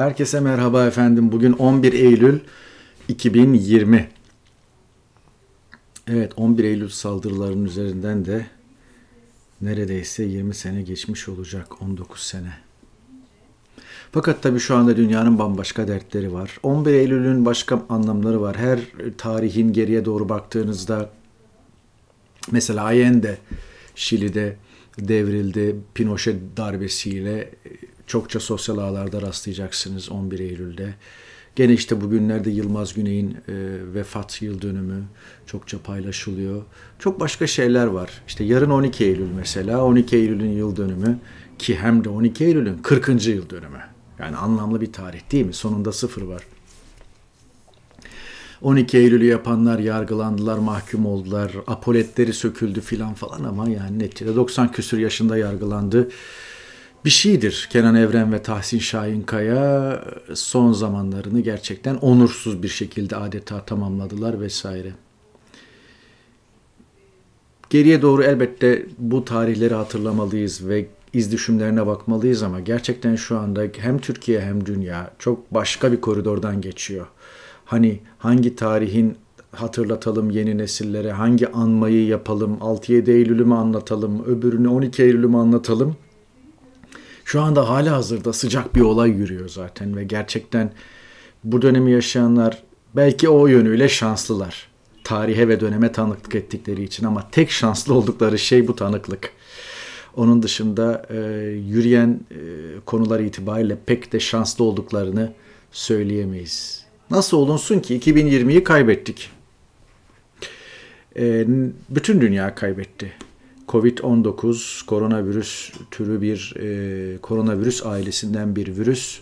Herkese merhaba efendim. Bugün 11 Eylül 2020. Evet 11 Eylül saldırılarının üzerinden de neredeyse 20 sene geçmiş olacak. 19 sene. Fakat tabii şu anda dünyanın bambaşka dertleri var. 11 Eylül'ün başka anlamları var. Her tarihin geriye doğru baktığınızda mesela Allende Şili'de devrildi Pinochet darbesiyle çokça sosyal ağlarda rastlayacaksınız 11 Eylül'de. Gene işte bugünlerde Yılmaz Güney'in e, vefat yıl dönümü çokça paylaşılıyor. Çok başka şeyler var. İşte yarın 12 Eylül mesela 12 Eylül'ün yıl dönümü ki hem de 12 Eylül'ün 40. yıl dönümü. Yani anlamlı bir tarih değil mi? Sonunda sıfır var. 12 Eylül'ü yapanlar yargılandılar, mahkum oldular, apoletleri söküldü filan falan ama yani neticede 90 küsür yaşında yargılandı bir şeydir. Kenan Evren ve Tahsin Şahin Kaya son zamanlarını gerçekten onursuz bir şekilde adeta tamamladılar vesaire. Geriye doğru elbette bu tarihleri hatırlamalıyız ve iz düşümlerine bakmalıyız ama gerçekten şu anda hem Türkiye hem dünya çok başka bir koridordan geçiyor. Hani hangi tarihin hatırlatalım yeni nesillere, hangi anmayı yapalım, 6-7 Eylül'ü mü anlatalım, öbürünü 12 Eylül'ü mü anlatalım? Şu anda hala hazırda sıcak bir olay yürüyor zaten ve gerçekten bu dönemi yaşayanlar belki o yönüyle şanslılar. Tarihe ve döneme tanıklık ettikleri için ama tek şanslı oldukları şey bu tanıklık. Onun dışında e, yürüyen e, konular itibariyle pek de şanslı olduklarını söyleyemeyiz. Nasıl olunsun ki 2020'yi kaybettik. E, bütün dünya kaybetti. Covid-19 koronavirüs türü bir e, koronavirüs ailesinden bir virüs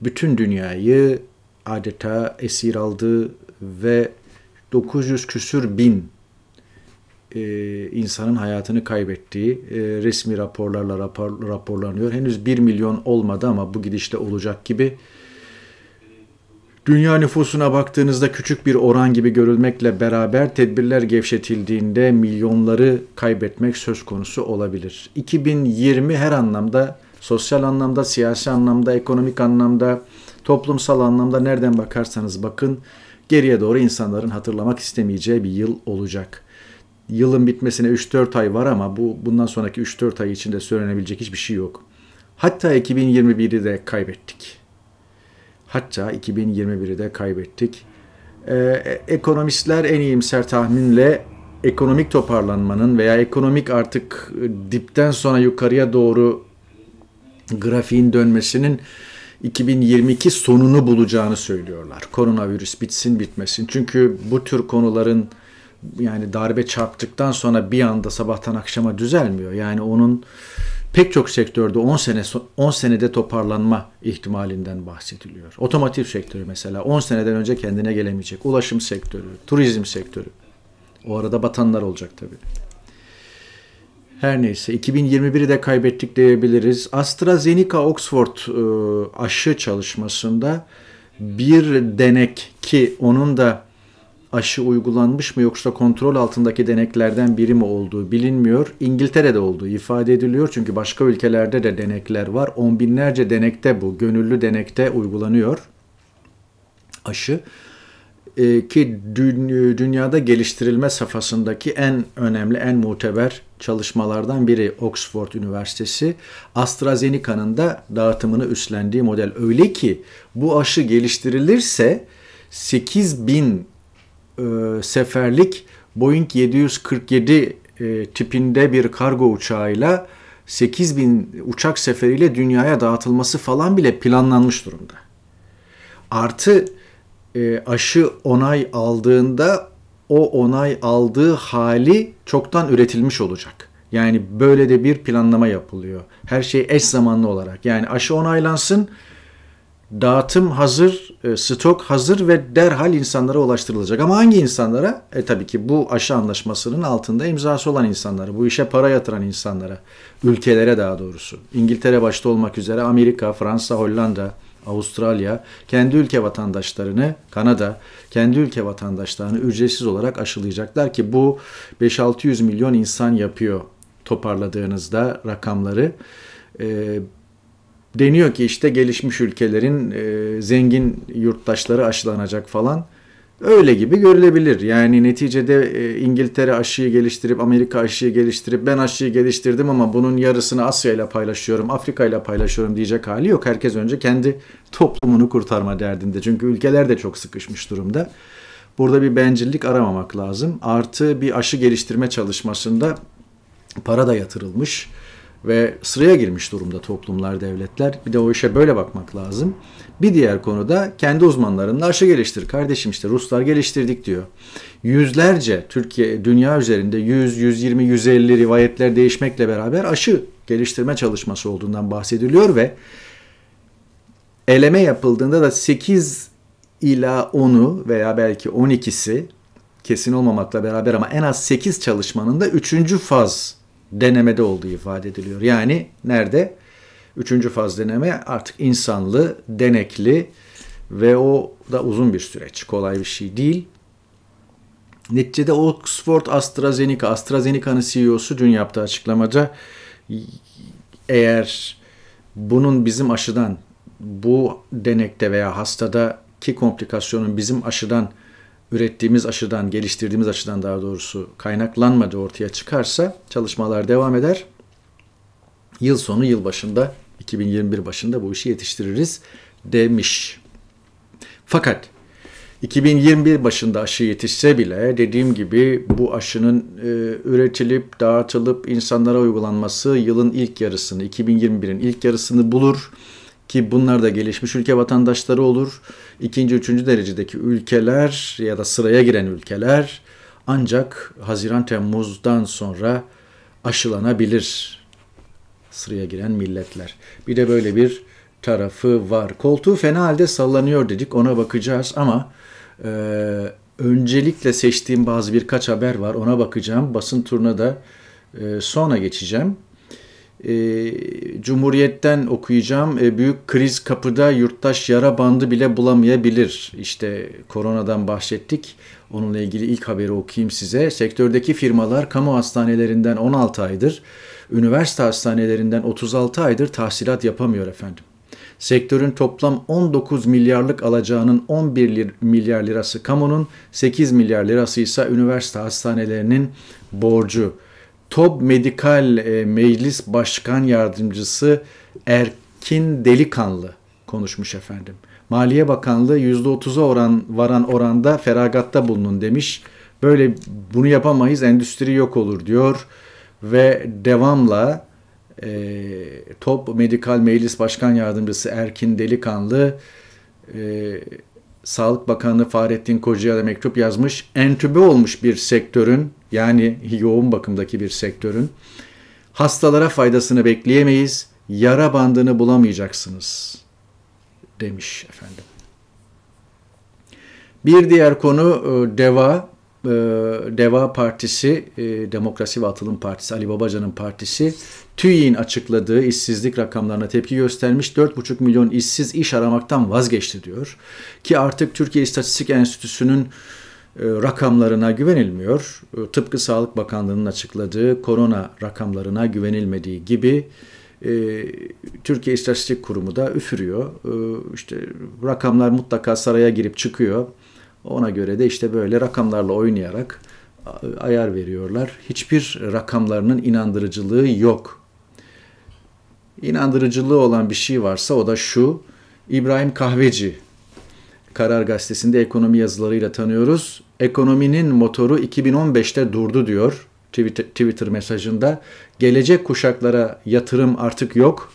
bütün dünyayı adeta esir aldı ve 900 küsür bin e, insanın hayatını kaybettiği e, resmi raporlarla rapor, raporlanıyor. Henüz 1 milyon olmadı ama bu gidişte olacak gibi Dünya nüfusuna baktığınızda küçük bir oran gibi görülmekle beraber tedbirler gevşetildiğinde milyonları kaybetmek söz konusu olabilir. 2020 her anlamda, sosyal anlamda, siyasi anlamda, ekonomik anlamda, toplumsal anlamda nereden bakarsanız bakın geriye doğru insanların hatırlamak istemeyeceği bir yıl olacak. Yılın bitmesine 3-4 ay var ama bu bundan sonraki 3-4 ay içinde söylenebilecek hiçbir şey yok. Hatta 2021'i de kaybettik. Hatta 2021'i de kaybettik. Ee, e, ekonomistler en iyimser tahminle ekonomik toparlanmanın veya ekonomik artık e, dipten sonra yukarıya doğru grafiğin dönmesinin 2022 sonunu bulacağını söylüyorlar. Koronavirüs bitsin bitmesin. Çünkü bu tür konuların yani darbe çarptıktan sonra bir anda sabahtan akşama düzelmiyor. Yani onun pek çok sektörde 10 sene 10 senede toparlanma ihtimalinden bahsediliyor. Otomotiv sektörü mesela 10 seneden önce kendine gelemeyecek. Ulaşım sektörü, turizm sektörü. O arada batanlar olacak tabii. Her neyse 2021'i de kaybettik diyebiliriz. AstraZeneca Oxford e, aşı çalışmasında bir denek ki onun da aşı uygulanmış mı yoksa kontrol altındaki deneklerden biri mi olduğu bilinmiyor. İngiltere'de olduğu ifade ediliyor çünkü başka ülkelerde de denekler var. On binlerce denekte bu, gönüllü denekte uygulanıyor aşı. Ee, e, ki dünyada geliştirilme safhasındaki en önemli, en muteber çalışmalardan biri Oxford Üniversitesi. AstraZeneca'nın da dağıtımını üstlendiği model. Öyle ki bu aşı geliştirilirse 8 bin e, seferlik Boeing 747 e, tipinde bir kargo uçağıyla 8000 uçak seferiyle dünyaya dağıtılması falan bile planlanmış durumda. Artı e, aşı onay aldığında o onay aldığı hali çoktan üretilmiş olacak. Yani böyle de bir planlama yapılıyor. Her şey eş zamanlı olarak. Yani aşı onaylansın, dağıtım hazır, e, stok hazır ve derhal insanlara ulaştırılacak. Ama hangi insanlara? E tabii ki bu aşı anlaşmasının altında imzası olan insanlara, bu işe para yatıran insanlara, ülkelere daha doğrusu. İngiltere başta olmak üzere Amerika, Fransa, Hollanda, Avustralya kendi ülke vatandaşlarını, Kanada kendi ülke vatandaşlarını ücretsiz olarak aşılayacaklar ki bu 5-600 milyon insan yapıyor toparladığınızda rakamları. E, Deniyor ki işte gelişmiş ülkelerin e, zengin yurttaşları aşılanacak falan. Öyle gibi görülebilir. Yani neticede e, İngiltere aşıyı geliştirip Amerika aşıyı geliştirip ben aşıyı geliştirdim ama bunun yarısını Asya ile paylaşıyorum, Afrika ile paylaşıyorum diyecek hali yok. Herkes önce kendi toplumunu kurtarma derdinde. Çünkü ülkeler de çok sıkışmış durumda. Burada bir bencillik aramamak lazım. Artı bir aşı geliştirme çalışmasında para da yatırılmış ve sıraya girmiş durumda toplumlar, devletler. Bir de o işe böyle bakmak lazım. Bir diğer konuda kendi uzmanlarının aşı geliştir. Kardeşim işte Ruslar geliştirdik diyor. Yüzlerce Türkiye, dünya üzerinde 100, 120, 150 rivayetler değişmekle beraber aşı geliştirme çalışması olduğundan bahsediliyor ve eleme yapıldığında da 8 ila 10'u veya belki 12'si kesin olmamakla beraber ama en az 8 çalışmanın da 3. faz denemede olduğu ifade ediliyor. Yani nerede? Üçüncü faz deneme artık insanlı, denekli ve o da uzun bir süreç. Kolay bir şey değil. Neticede Oxford AstraZeneca, AstraZeneca'nın CEO'su dün yaptığı açıklamada eğer bunun bizim aşıdan bu denekte veya hastada ki komplikasyonun bizim aşıdan ürettiğimiz aşıdan, geliştirdiğimiz aşıdan daha doğrusu kaynaklanmadı ortaya çıkarsa çalışmalar devam eder. Yıl sonu yıl başında 2021 başında bu işi yetiştiririz demiş. Fakat 2021 başında aşı yetişse bile dediğim gibi bu aşının e, üretilip dağıtılıp insanlara uygulanması yılın ilk yarısını 2021'in ilk yarısını bulur ki bunlar da gelişmiş ülke vatandaşları olur. İkinci, üçüncü derecedeki ülkeler ya da sıraya giren ülkeler ancak Haziran-Temmuz'dan sonra aşılanabilir sıraya giren milletler. Bir de böyle bir tarafı var. Koltuğu fena halde sallanıyor dedik ona bakacağız ama e, öncelikle seçtiğim bazı birkaç haber var ona bakacağım. Basın turuna da e, sonra geçeceğim e, Cumhuriyet'ten okuyacağım. E, büyük kriz kapıda yurttaş yara bandı bile bulamayabilir. İşte koronadan bahsettik. Onunla ilgili ilk haberi okuyayım size. Sektördeki firmalar kamu hastanelerinden 16 aydır, üniversite hastanelerinden 36 aydır tahsilat yapamıyor efendim. Sektörün toplam 19 milyarlık alacağının 11 milyar lirası kamunun, 8 milyar lirası ise üniversite hastanelerinin borcu. Top Medikal e, Meclis Başkan Yardımcısı Erkin Delikanlı konuşmuş efendim. Maliye Bakanlığı %30'a oran, varan oranda feragatta bulunun demiş. Böyle bunu yapamayız endüstri yok olur diyor ve devamla e, Top Medikal Meclis Başkan Yardımcısı Erkin Delikanlı e, Sağlık Bakanı Fahrettin Koca'ya da mektup yazmış. Entübe olmuş bir sektörün yani yoğun bakımdaki bir sektörün hastalara faydasını bekleyemeyiz. Yara bandını bulamayacaksınız demiş efendim. Bir diğer konu e, DEVA e, Deva Partisi, e, Demokrasi ve Atılım Partisi, Ali Babacan'ın partisi TÜİ'nin açıkladığı işsizlik rakamlarına tepki göstermiş 4,5 milyon işsiz iş aramaktan vazgeçti diyor. Ki artık Türkiye İstatistik Enstitüsü'nün e, rakamlarına güvenilmiyor. E, tıpkı Sağlık Bakanlığı'nın açıkladığı korona rakamlarına güvenilmediği gibi Türkiye İstatistik Kurumu da üfürüyor. İşte rakamlar mutlaka saraya girip çıkıyor. Ona göre de işte böyle rakamlarla oynayarak ayar veriyorlar. Hiçbir rakamlarının inandırıcılığı yok. İnandırıcılığı olan bir şey varsa o da şu. İbrahim Kahveci Karar Gazetesi'nde ekonomi yazılarıyla tanıyoruz. Ekonominin motoru 2015'te durdu diyor Twitter, Twitter mesajında. Gelecek kuşaklara yatırım artık yok.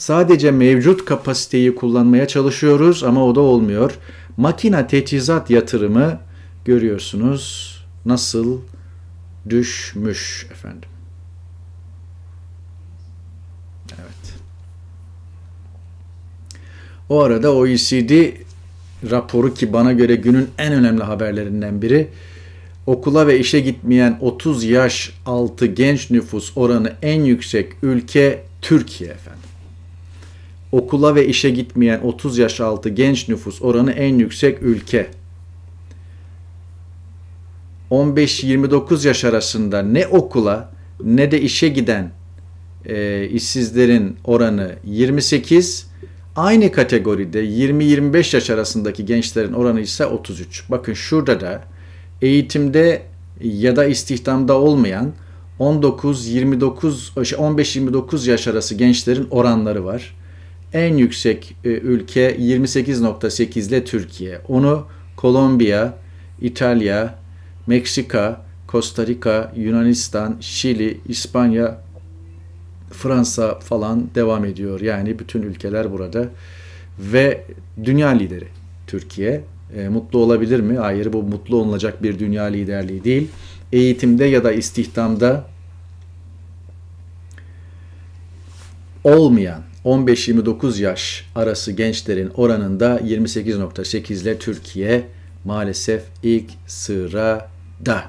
Sadece mevcut kapasiteyi kullanmaya çalışıyoruz ama o da olmuyor. Makina teçhizat yatırımı görüyorsunuz nasıl düşmüş efendim. Evet. O arada OECD raporu ki bana göre günün en önemli haberlerinden biri okula ve işe gitmeyen 30 yaş altı genç nüfus oranı en yüksek ülke Türkiye efendim okula ve işe gitmeyen 30 yaş altı genç nüfus oranı en yüksek ülke. 15-29 yaş arasında ne okula ne de işe giden e, işsizlerin oranı 28. Aynı kategoride 20-25 yaş arasındaki gençlerin oranı ise 33. Bakın şurada da eğitimde ya da istihdamda olmayan 19-29 15-29 şey, yaş arası gençlerin oranları var en yüksek e, ülke 28.8 ile Türkiye. Onu Kolombiya, İtalya, Meksika, Costa Rica, Yunanistan, Şili, İspanya, Fransa falan devam ediyor. Yani bütün ülkeler burada ve dünya lideri Türkiye. E, mutlu olabilir mi? Hayır bu mutlu olunacak bir dünya liderliği değil. Eğitimde ya da istihdamda olmayan 15-29 yaş arası gençlerin oranında 28.8 ile Türkiye maalesef ilk sırada.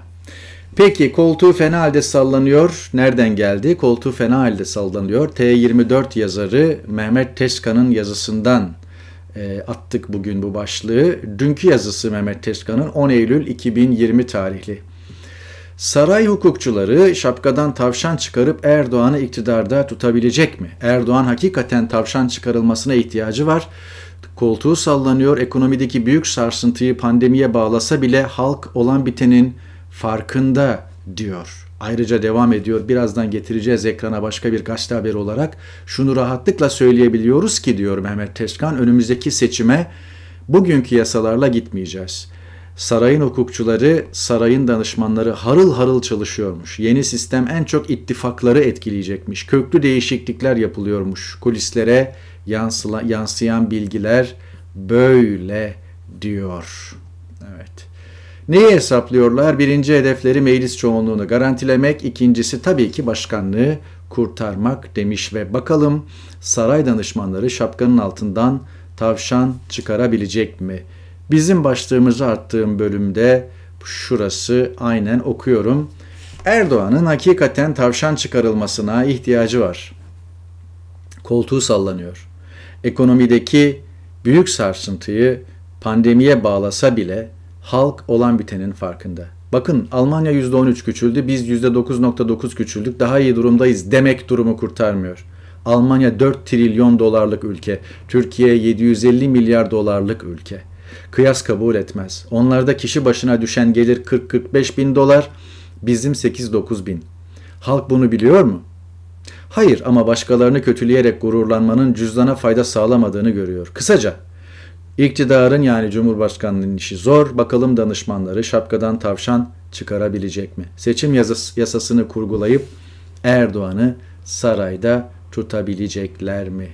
Peki koltuğu fena halde sallanıyor. Nereden geldi? Koltuğu fena halde sallanıyor. T24 yazarı Mehmet Teskan'ın yazısından e, attık bugün bu başlığı. Dünkü yazısı Mehmet Teskan'ın 10 Eylül 2020 tarihli. Saray hukukçuları şapkadan tavşan çıkarıp Erdoğan'ı iktidarda tutabilecek mi? Erdoğan hakikaten tavşan çıkarılmasına ihtiyacı var. Koltuğu sallanıyor, ekonomideki büyük sarsıntıyı pandemiye bağlasa bile halk olan bitenin farkında diyor. Ayrıca devam ediyor. Birazdan getireceğiz ekrana başka bir gazete haberi olarak. Şunu rahatlıkla söyleyebiliyoruz ki diyor Mehmet Tezkan önümüzdeki seçime bugünkü yasalarla gitmeyeceğiz sarayın hukukçuları, sarayın danışmanları harıl harıl çalışıyormuş. Yeni sistem en çok ittifakları etkileyecekmiş. Köklü değişiklikler yapılıyormuş. Kulislere yansıla, yansıyan bilgiler böyle diyor. Evet. Neyi hesaplıyorlar? Birinci hedefleri meclis çoğunluğunu garantilemek, ikincisi tabii ki başkanlığı kurtarmak demiş ve bakalım saray danışmanları şapkanın altından tavşan çıkarabilecek mi?'' Bizim başlığımızı attığım bölümde şurası aynen okuyorum. Erdoğan'ın hakikaten tavşan çıkarılmasına ihtiyacı var. Koltuğu sallanıyor. Ekonomideki büyük sarsıntıyı pandemiye bağlasa bile halk olan bitenin farkında. Bakın Almanya %13 küçüldü, biz %9.9 küçüldük, daha iyi durumdayız demek durumu kurtarmıyor. Almanya 4 trilyon dolarlık ülke, Türkiye 750 milyar dolarlık ülke kıyas kabul etmez. Onlarda kişi başına düşen gelir 40-45 bin dolar, bizim 8-9 bin. Halk bunu biliyor mu? Hayır ama başkalarını kötüleyerek gururlanmanın cüzdana fayda sağlamadığını görüyor. Kısaca, iktidarın yani Cumhurbaşkanlığının işi zor, bakalım danışmanları şapkadan tavşan çıkarabilecek mi? Seçim yasas yasasını kurgulayıp Erdoğan'ı sarayda tutabilecekler mi?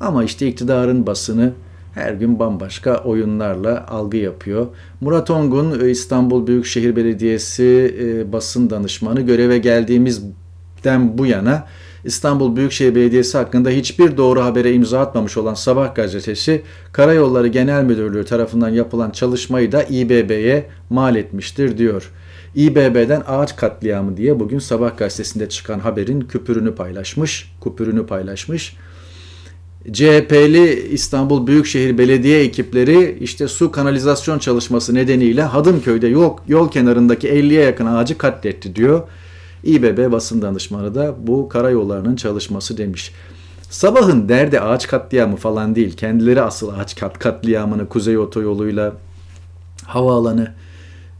Ama işte iktidarın basını her gün bambaşka oyunlarla algı yapıyor. Murat Ongun e, İstanbul Büyükşehir Belediyesi e, basın danışmanı göreve geldiğimizden bu yana İstanbul Büyükşehir Belediyesi hakkında hiçbir doğru habere imza atmamış olan Sabah gazetesi Karayolları Genel Müdürlüğü tarafından yapılan çalışmayı da İBB'ye mal etmiştir diyor. İBB'den ağaç katliamı diye bugün Sabah gazetesinde çıkan haberin küpürünü paylaşmış, kupürünü paylaşmış. CHP'li İstanbul Büyükşehir Belediye ekipleri işte su kanalizasyon çalışması nedeniyle Hadımköy'de yok, yol kenarındaki 50'ye yakın ağacı katletti diyor. İBB basın danışmanı da bu karayollarının çalışması demiş. Sabahın derdi ağaç katliamı falan değil. Kendileri asıl ağaç kat katliamını Kuzey Otoyolu'yla havaalanı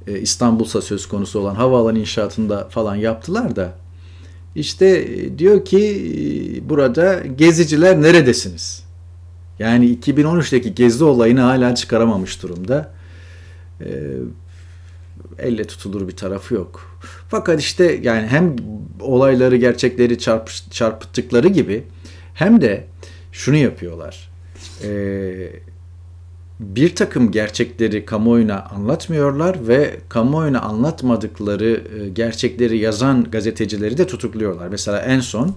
e, İstanbul'sa söz konusu olan havaalanı inşaatında falan yaptılar da işte e, diyor ki e, burada geziciler neredesiniz? Yani 2013'teki gezi olayını hala çıkaramamış durumda. E, elle tutulur bir tarafı yok. Fakat işte yani hem olayları gerçekleri çarp, çarpıttıkları gibi hem de şunu yapıyorlar. Eee bir takım gerçekleri kamuoyuna anlatmıyorlar ve kamuoyuna anlatmadıkları e, gerçekleri yazan gazetecileri de tutukluyorlar. Mesela en son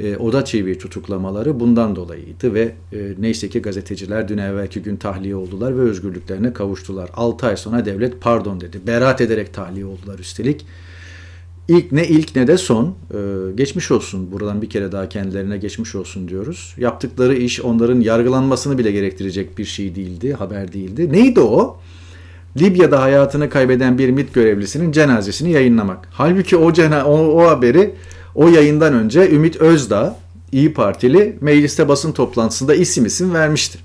e, Oda TV tutuklamaları bundan dolayıydı ve e, neyse ki gazeteciler dün evvelki gün tahliye oldular ve özgürlüklerine kavuştular. 6 ay sonra devlet pardon dedi. Beraat ederek tahliye oldular üstelik. İlk ne ilk ne de son. Ee, geçmiş olsun. Buradan bir kere daha kendilerine geçmiş olsun diyoruz. Yaptıkları iş onların yargılanmasını bile gerektirecek bir şey değildi, haber değildi. Neydi o? Libya'da hayatını kaybeden bir MIT görevlisinin cenazesini yayınlamak. Halbuki o, cena o, o haberi o yayından önce Ümit Özdağ, İyi Partili mecliste basın toplantısında isim isim vermişti.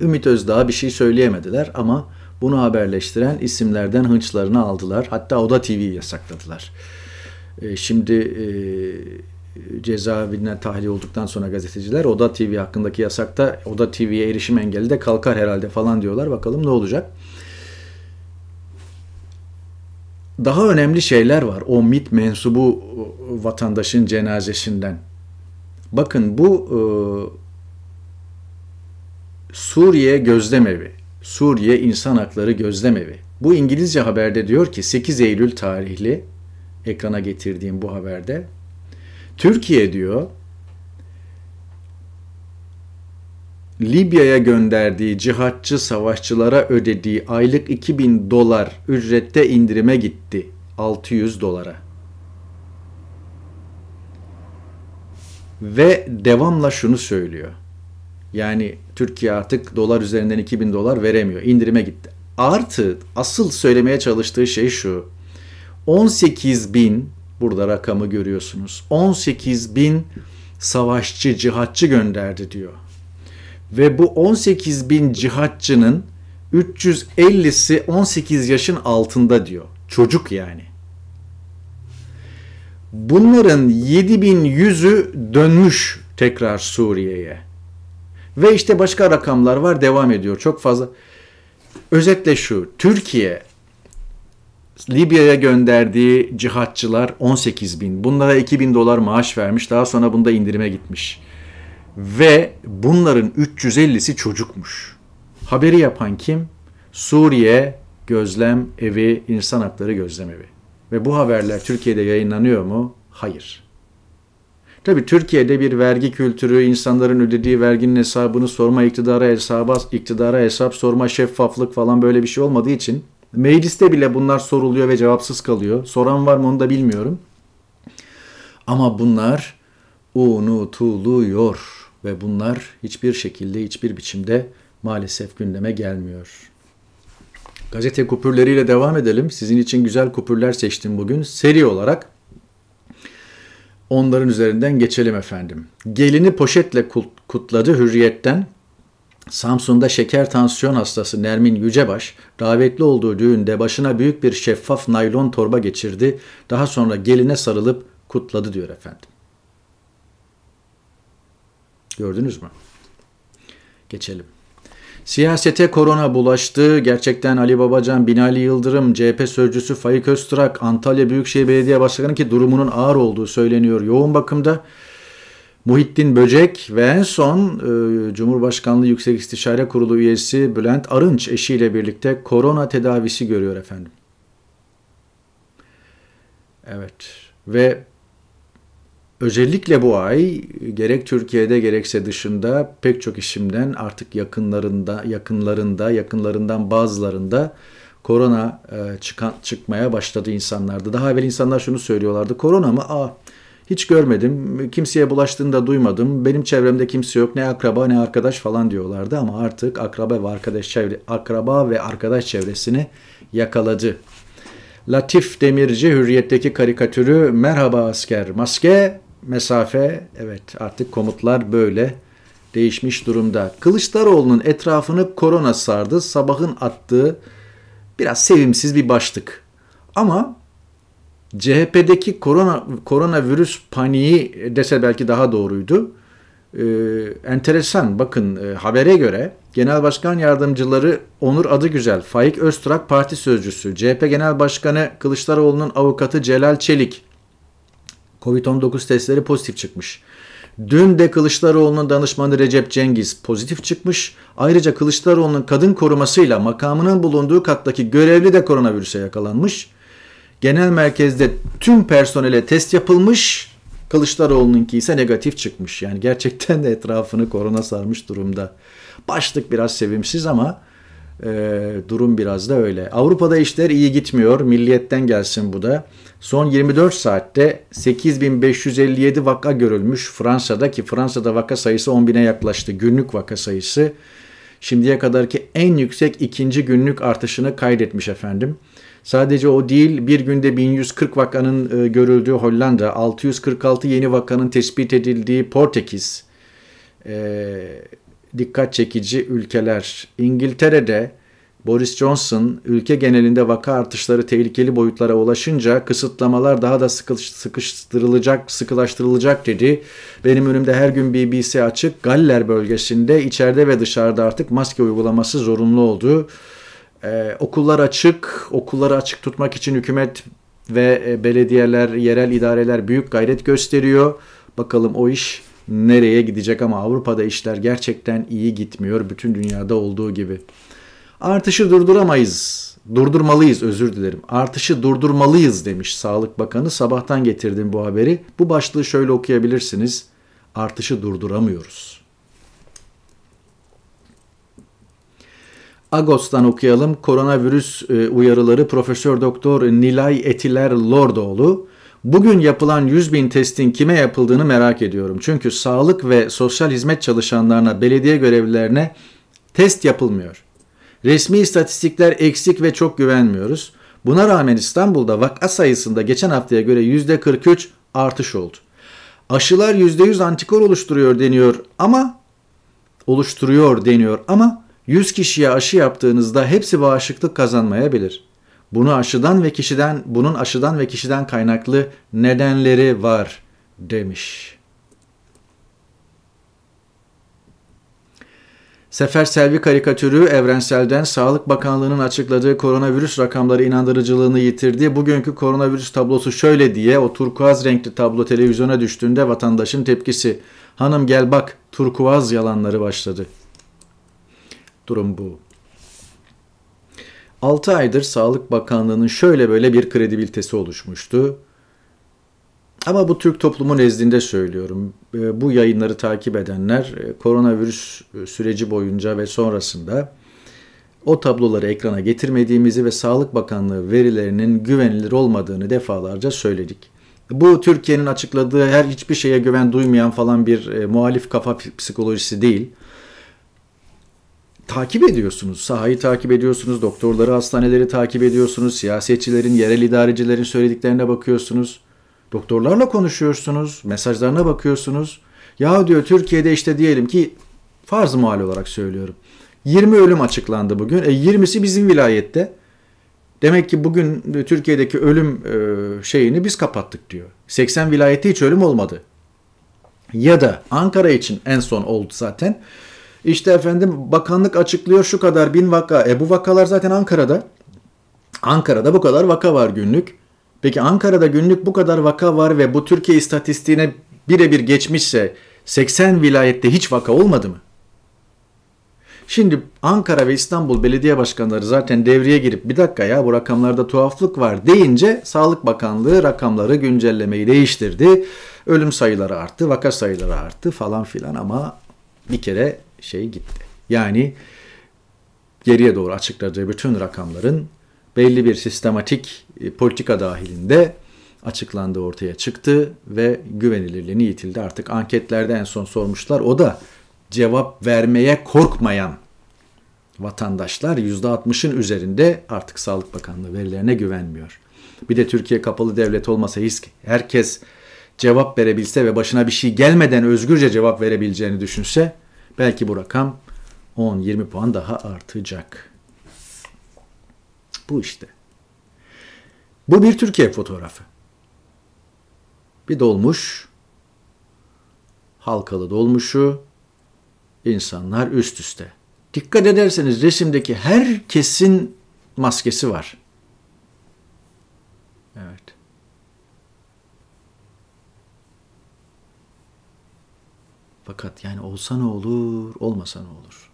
Ümit Özdağ'a bir şey söyleyemediler ama bunu haberleştiren isimlerden hınçlarını aldılar. Hatta Oda TV'yi yasakladılar. E, şimdi e, cezaevinden tahliye olduktan sonra gazeteciler Oda TV hakkındaki yasakta Oda TV'ye erişim engeli de kalkar herhalde falan diyorlar. Bakalım ne olacak? Daha önemli şeyler var o MIT mensubu e, vatandaşın cenazesinden. Bakın bu e, Suriye gözlemevi Suriye İnsan Hakları Gözlemevi. Bu İngilizce haberde diyor ki 8 Eylül tarihli ekrana getirdiğim bu haberde Türkiye diyor Libya'ya gönderdiği cihatçı savaşçılara ödediği aylık 2000 dolar ücrette indirime gitti 600 dolara. Ve devamla şunu söylüyor. Yani Türkiye artık dolar üzerinden 2000 dolar veremiyor. İndirime gitti. Artı asıl söylemeye çalıştığı şey şu. 18 bin burada rakamı görüyorsunuz. 18 bin savaşçı, cihatçı gönderdi diyor. Ve bu 18 bin cihatçının 350'si 18 yaşın altında diyor. Çocuk yani. Bunların 7100'ü dönmüş tekrar Suriye'ye. Ve işte başka rakamlar var devam ediyor çok fazla. Özetle şu Türkiye Libya'ya gönderdiği cihatçılar 18 bin. Bunlara 2 bin dolar maaş vermiş. Daha sonra bunda indirime gitmiş. Ve bunların 350'si çocukmuş. Haberi yapan kim? Suriye Gözlem Evi, insan Hakları Gözlem Evi. Ve bu haberler Türkiye'de yayınlanıyor mu? Hayır. Tabii Türkiye'de bir vergi kültürü, insanların ödediği verginin hesabını sorma, iktidara, hesaba, iktidara hesap sorma, şeffaflık falan böyle bir şey olmadığı için mecliste bile bunlar soruluyor ve cevapsız kalıyor. Soran var mı onu da bilmiyorum. Ama bunlar unutuluyor ve bunlar hiçbir şekilde, hiçbir biçimde maalesef gündeme gelmiyor. Gazete kupürleriyle devam edelim. Sizin için güzel kupürler seçtim bugün. Seri olarak onların üzerinden geçelim efendim. Gelini poşetle kutladı hürriyetten. Samsun'da şeker tansiyon hastası Nermin Yücebaş davetli olduğu düğünde başına büyük bir şeffaf naylon torba geçirdi. Daha sonra geline sarılıp kutladı diyor efendim. Gördünüz mü? Geçelim. Siyasete korona bulaştı. Gerçekten Ali Babacan, Binali Yıldırım, CHP sözcüsü Faik Öztrak, Antalya Büyükşehir Belediye Başkanı ki durumunun ağır olduğu söyleniyor yoğun bakımda. Muhittin Böcek ve en son e, Cumhurbaşkanlığı Yüksek İstişare Kurulu üyesi Bülent Arınç eşiyle birlikte korona tedavisi görüyor efendim. Evet ve Özellikle bu ay gerek Türkiye'de gerekse dışında pek çok isimden artık yakınlarında, yakınlarında, yakınlarından bazılarında korona e, çıkan, çıkmaya başladı insanlarda. Daha evvel insanlar şunu söylüyorlardı. Korona mı? Aa hiç görmedim. Kimseye bulaştığını da duymadım. Benim çevremde kimse yok. Ne akraba ne arkadaş falan diyorlardı ama artık akraba ve arkadaş çevre akraba ve arkadaş çevresini yakaladı. Latif Demirci Hürriyet'teki karikatürü merhaba asker maske mesafe evet artık komutlar böyle değişmiş durumda. Kılıçdaroğlu'nun etrafını korona sardı. Sabahın attığı biraz sevimsiz bir başlık. Ama CHP'deki korona koronavirüs paniği dese belki daha doğruydu. Ee, enteresan bakın e, habere göre Genel Başkan Yardımcıları Onur Adıgüzel, Faik Öztrak Parti Sözcüsü, CHP Genel Başkanı Kılıçdaroğlu'nun avukatı Celal Çelik, Covid-19 testleri pozitif çıkmış. Dün de Kılıçdaroğlu'nun danışmanı Recep Cengiz pozitif çıkmış. Ayrıca Kılıçdaroğlu'nun kadın korumasıyla makamının bulunduğu kattaki görevli de koronavirüse yakalanmış. Genel merkezde tüm personele test yapılmış. Kılıçdaroğlu'nunki ise negatif çıkmış. Yani gerçekten de etrafını korona sarmış durumda. Başlık biraz sevimsiz ama e, durum biraz da öyle. Avrupa'da işler iyi gitmiyor. Milliyetten gelsin bu da. Son 24 saatte 8557 vaka görülmüş Fransa'da ki Fransa'da vaka sayısı 10.000'e yaklaştı. Günlük vaka sayısı şimdiye kadarki en yüksek ikinci günlük artışını kaydetmiş efendim. Sadece o değil bir günde 1140 vakanın e, görüldüğü Hollanda, 646 yeni vakanın tespit edildiği Portekiz e, dikkat çekici ülkeler. İngiltere'de Boris Johnson ülke genelinde vaka artışları tehlikeli boyutlara ulaşınca kısıtlamalar daha da sıkış, sıkıştırılacak, sıkılaştırılacak dedi. Benim önümde her gün BBC açık. Galler bölgesinde içeride ve dışarıda artık maske uygulaması zorunlu oldu. Ee, okullar açık. Okulları açık tutmak için hükümet ve e, belediyeler, yerel idareler büyük gayret gösteriyor. Bakalım o iş nereye gidecek ama Avrupa'da işler gerçekten iyi gitmiyor bütün dünyada olduğu gibi. Artışı durduramayız. Durdurmalıyız özür dilerim. Artışı durdurmalıyız demiş Sağlık Bakanı. Sabahtan getirdim bu haberi. Bu başlığı şöyle okuyabilirsiniz. Artışı durduramıyoruz. Agos'tan okuyalım. Koronavirüs e, uyarıları Profesör Doktor Nilay Etiler Lordoğlu. Bugün yapılan 100 bin testin kime yapıldığını merak ediyorum. Çünkü sağlık ve sosyal hizmet çalışanlarına, belediye görevlilerine test yapılmıyor. Resmi istatistikler eksik ve çok güvenmiyoruz. Buna rağmen İstanbul'da vaka sayısında geçen haftaya göre %43 artış oldu. Aşılar %100 antikor oluşturuyor deniyor ama oluşturuyor deniyor ama 100 kişiye aşı yaptığınızda hepsi bağışıklık kazanmayabilir. Bunu aşıdan ve kişiden bunun aşıdan ve kişiden kaynaklı nedenleri var demiş. Sefer Selvi karikatürü Evrensel'den Sağlık Bakanlığı'nın açıkladığı koronavirüs rakamları inandırıcılığını yitirdi. Bugünkü koronavirüs tablosu şöyle diye o turkuaz renkli tablo televizyona düştüğünde vatandaşın tepkisi. Hanım gel bak turkuaz yalanları başladı. Durum bu. 6 aydır Sağlık Bakanlığı'nın şöyle böyle bir kredibilitesi oluşmuştu. Ama bu Türk toplumu nezdinde söylüyorum. Ee, bu yayınları takip edenler e, koronavirüs e, süreci boyunca ve sonrasında o tabloları ekrana getirmediğimizi ve Sağlık Bakanlığı verilerinin güvenilir olmadığını defalarca söyledik. Bu Türkiye'nin açıkladığı her hiçbir şeye güven duymayan falan bir e, muhalif kafa psikolojisi değil. Takip ediyorsunuz, sahayı takip ediyorsunuz, doktorları, hastaneleri takip ediyorsunuz, siyasetçilerin, yerel idarecilerin söylediklerine bakıyorsunuz. Doktorlarla konuşuyorsunuz, mesajlarına bakıyorsunuz. Ya diyor Türkiye'de işte diyelim ki farz mal olarak söylüyorum. 20 ölüm açıklandı bugün. E 20'si bizim vilayette. Demek ki bugün e, Türkiye'deki ölüm e, şeyini biz kapattık diyor. 80 vilayette hiç ölüm olmadı. Ya da Ankara için en son oldu zaten. İşte efendim bakanlık açıklıyor şu kadar bin vaka. E bu vakalar zaten Ankara'da. Ankara'da bu kadar vaka var günlük. Peki Ankara'da günlük bu kadar vaka var ve bu Türkiye istatistiğine birebir geçmişse 80 vilayette hiç vaka olmadı mı? Şimdi Ankara ve İstanbul belediye başkanları zaten devreye girip bir dakika ya bu rakamlarda tuhaflık var deyince Sağlık Bakanlığı rakamları güncellemeyi değiştirdi. Ölüm sayıları arttı, vaka sayıları arttı falan filan ama bir kere şey gitti. Yani geriye doğru açıkladığı bütün rakamların belli bir sistematik e, politika dahilinde açıklandı ortaya çıktı ve güvenilirliğini yitildi. Artık anketlerde en son sormuşlar. O da cevap vermeye korkmayan vatandaşlar %60'ın üzerinde artık Sağlık Bakanlığı verilerine güvenmiyor. Bir de Türkiye kapalı devlet olmasa herkes cevap verebilse ve başına bir şey gelmeden özgürce cevap verebileceğini düşünse belki bu rakam 10-20 puan daha artacak. Bu işte. Bu bir Türkiye fotoğrafı. Bir dolmuş, halkalı dolmuşu, insanlar üst üste. Dikkat ederseniz resimdeki herkesin maskesi var. Evet. Fakat yani olsa ne olur, olmasa ne olur?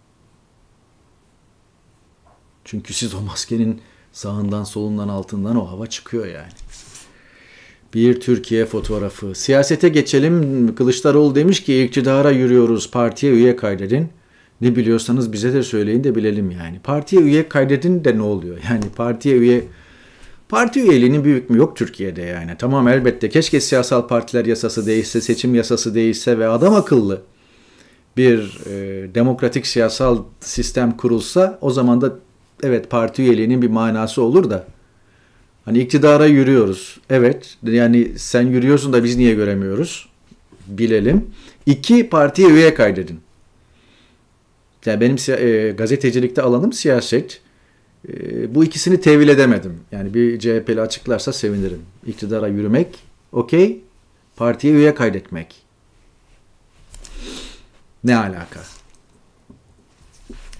Çünkü siz o maskenin Sağından solundan altından o hava çıkıyor yani. Bir Türkiye fotoğrafı. Siyasete geçelim. Kılıçdaroğlu demiş ki iktidara yürüyoruz. Partiye üye kaydedin. Ne biliyorsanız bize de söyleyin de bilelim yani. Partiye üye kaydedin de ne oluyor? Yani partiye üye Parti üyeliğinin büyük mü? yok Türkiye'de yani. Tamam elbette keşke siyasal partiler yasası değişse, seçim yasası değişse ve adam akıllı bir e, demokratik siyasal sistem kurulsa o zaman da evet parti üyeliğinin bir manası olur da hani iktidara yürüyoruz. Evet yani sen yürüyorsun da biz niye göremiyoruz? Bilelim. İki partiye üye kaydedin. Yani benim e, gazetecilikte alanım siyaset. E, bu ikisini tevil edemedim. Yani bir CHP'li açıklarsa sevinirim. İktidara yürümek, okey. Partiye üye kaydetmek. Ne alaka?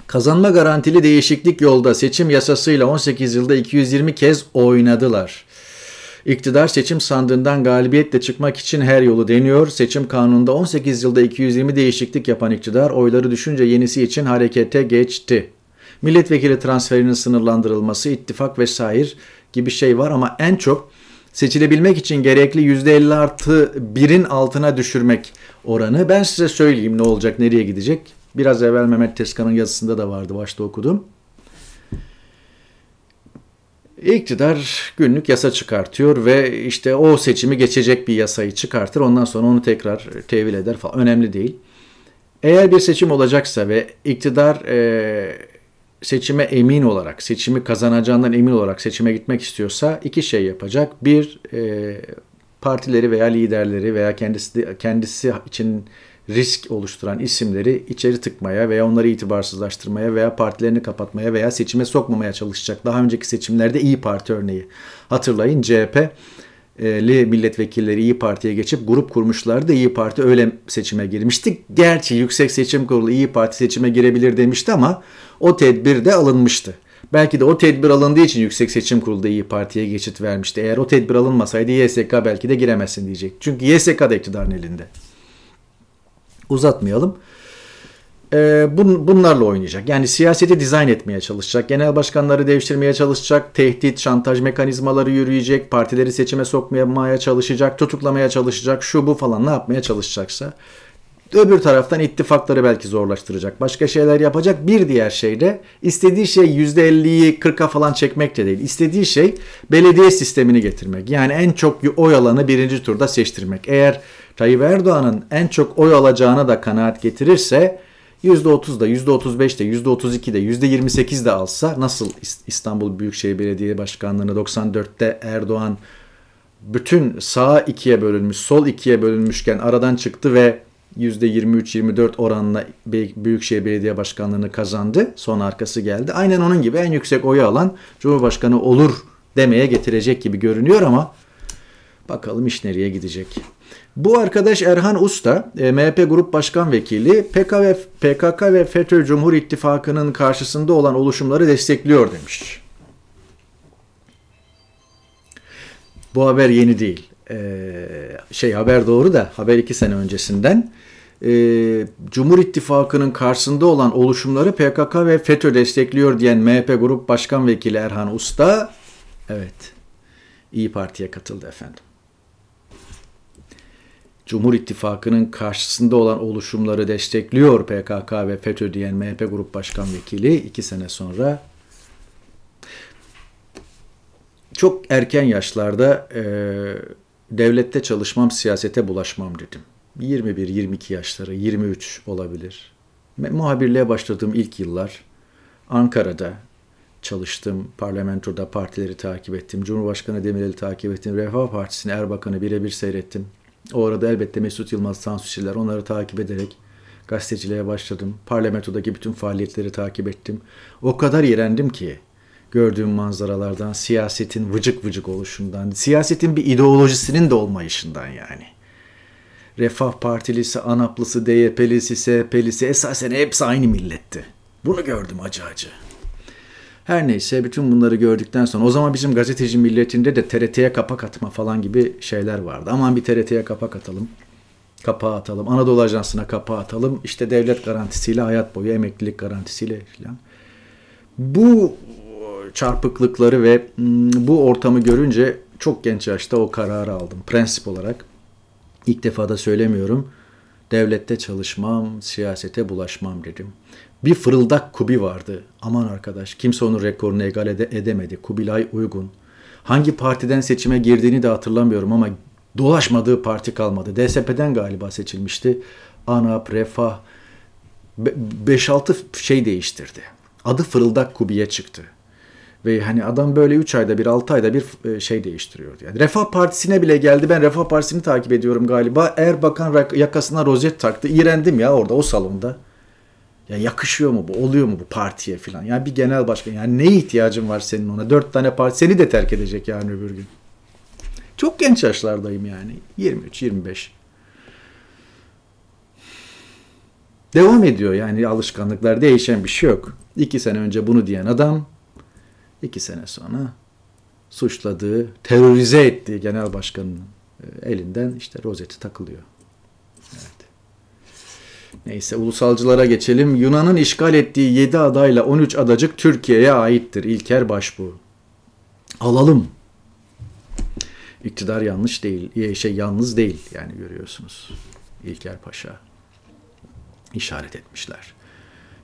Kazanma garantili değişiklik yolda seçim yasasıyla 18 yılda 220 kez oynadılar. İktidar seçim sandığından galibiyetle çıkmak için her yolu deniyor. Seçim kanununda 18 yılda 220 değişiklik yapan iktidar oyları düşünce yenisi için harekete geçti. Milletvekili transferinin sınırlandırılması, ittifak vesaire gibi şey var ama en çok seçilebilmek için gerekli %50 artı 1'in altına düşürmek oranı. Ben size söyleyeyim ne olacak, nereye gidecek. Biraz evvel Mehmet Tezkan'ın yazısında da vardı. Başta okudum. İktidar günlük yasa çıkartıyor ve işte o seçimi geçecek bir yasayı çıkartır. Ondan sonra onu tekrar tevil eder falan. Önemli değil. Eğer bir seçim olacaksa ve iktidar e, seçime emin olarak, seçimi kazanacağından emin olarak seçime gitmek istiyorsa iki şey yapacak. Bir, e, partileri veya liderleri veya kendisi kendisi için risk oluşturan isimleri içeri tıkmaya veya onları itibarsızlaştırmaya veya partilerini kapatmaya veya seçime sokmamaya çalışacak. Daha önceki seçimlerde İyi Parti örneği. Hatırlayın CHP e, li milletvekilleri İyi Parti'ye geçip grup kurmuşlardı. İyi Parti öyle seçime girmişti. Gerçi Yüksek Seçim Kurulu İyi Parti seçime girebilir demişti ama o tedbir de alınmıştı. Belki de o tedbir alındığı için Yüksek Seçim Kurulu da İyi Parti'ye geçit vermişti. Eğer o tedbir alınmasaydı YSK belki de giremezsin diyecek. Çünkü YSK da iktidarın elinde uzatmayalım. Ee, bun, bunlarla oynayacak. Yani siyaseti dizayn etmeye çalışacak. Genel başkanları devşirmeye çalışacak. Tehdit, şantaj mekanizmaları yürüyecek. Partileri seçime sokmaya çalışacak. Tutuklamaya çalışacak. Şu bu falan ne yapmaya çalışacaksa. Öbür taraftan ittifakları belki zorlaştıracak. Başka şeyler yapacak. Bir diğer şey de istediği şey %50'yi 40'a falan çekmek de değil. İstediği şey belediye sistemini getirmek. Yani en çok oy alanı birinci turda seçtirmek. Eğer Tayyip Erdoğan'ın en çok oy alacağına da kanaat getirirse %30'da, %35'de, %32'de, %28'de alsa nasıl İstanbul Büyükşehir Belediye Başkanlığı'nı 94'te Erdoğan bütün sağ ikiye bölünmüş, sol ikiye bölünmüşken aradan çıktı ve %23-24 oranla Büyükşehir Belediye Başkanlığı'nı kazandı. Son arkası geldi. Aynen onun gibi en yüksek oyu alan Cumhurbaşkanı olur demeye getirecek gibi görünüyor ama bakalım iş nereye gidecek. Bu arkadaş Erhan Usta, e, MHP Grup Başkan Vekili, PKK ve FETÖ Cumhur İttifakı'nın karşısında olan oluşumları destekliyor demiş. Bu haber yeni değil. Ee, şey haber doğru da haber iki sene öncesinden e, Cumhur İttifakı'nın karşısında olan oluşumları PKK ve FETÖ destekliyor diyen MHP Grup Başkan Vekili Erhan Usta evet İyi Parti'ye katıldı efendim. Cumhur İttifakı'nın karşısında olan oluşumları destekliyor PKK ve FETÖ diyen MHP Grup Başkan Vekili iki sene sonra çok erken yaşlarda eee devlette çalışmam, siyasete bulaşmam dedim. 21, 22 yaşları, 23 olabilir. Muhabirliğe başladığım ilk yıllar Ankara'da çalıştım. Parlamentoda partileri takip ettim. Cumhurbaşkanı Demirel'i takip ettim. Refah Partisi'ni, Erbakan'ı birebir seyrettim. O arada elbette Mesut Yılmaz, Tansu onları takip ederek gazeteciliğe başladım. Parlamentodaki bütün faaliyetleri takip ettim. O kadar iğrendim ki gördüğüm manzaralardan, siyasetin vıcık vıcık oluşundan, siyasetin bir ideolojisinin de olmayışından yani. Refah Partilisi, ANAP'lısı, DYP'lisi, SHP'lisi esasen hepsi aynı milletti. Bunu gördüm acı acı. Her neyse bütün bunları gördükten sonra o zaman bizim gazeteci milletinde de TRT'ye kapak atma falan gibi şeyler vardı. Aman bir TRT'ye kapak atalım. Kapağı atalım. Anadolu Ajansı'na kapağı atalım. İşte devlet garantisiyle hayat boyu emeklilik garantisiyle falan. Bu çarpıklıkları ve hmm, bu ortamı görünce çok genç yaşta o kararı aldım. Prensip olarak ilk defa da söylemiyorum. Devlette çalışmam, siyasete bulaşmam dedim. Bir fırıldak Kubi vardı. Aman arkadaş kimse onun rekorunu egal ede edemedi. Kubilay Uygun. Hangi partiden seçime girdiğini de hatırlamıyorum ama dolaşmadığı parti kalmadı. DSP'den galiba seçilmişti. ANAP, Refah 5-6 şey değiştirdi. Adı Fırıldak Kubi'ye çıktı. Ve hani adam böyle 3 ayda bir 6 ayda bir e, şey değiştiriyordu. Yani Refah Partisi'ne bile geldi. Ben Refah Partisi'ni takip ediyorum galiba. Erbakan yakasına rozet taktı. İğrendim ya orada o salonda. Ya yakışıyor mu bu? Oluyor mu bu partiye falan? Yani bir genel başkan. Yani ne ihtiyacın var senin ona? Dört tane parti seni de terk edecek yani öbür gün. Çok genç yaşlardayım yani. 23-25. Devam ediyor yani alışkanlıklar değişen bir şey yok. İki sene önce bunu diyen adam iki sene sonra suçladığı, terörize ettiği genel başkanın e, elinden işte rozeti takılıyor. Evet. Neyse ulusalcılara geçelim. Yunan'ın işgal ettiği 7 adayla 13 adacık Türkiye'ye aittir. İlker Başbuğ. Alalım. İktidar yanlış değil. E, şey yalnız değil yani görüyorsunuz. İlker Paşa işaret etmişler.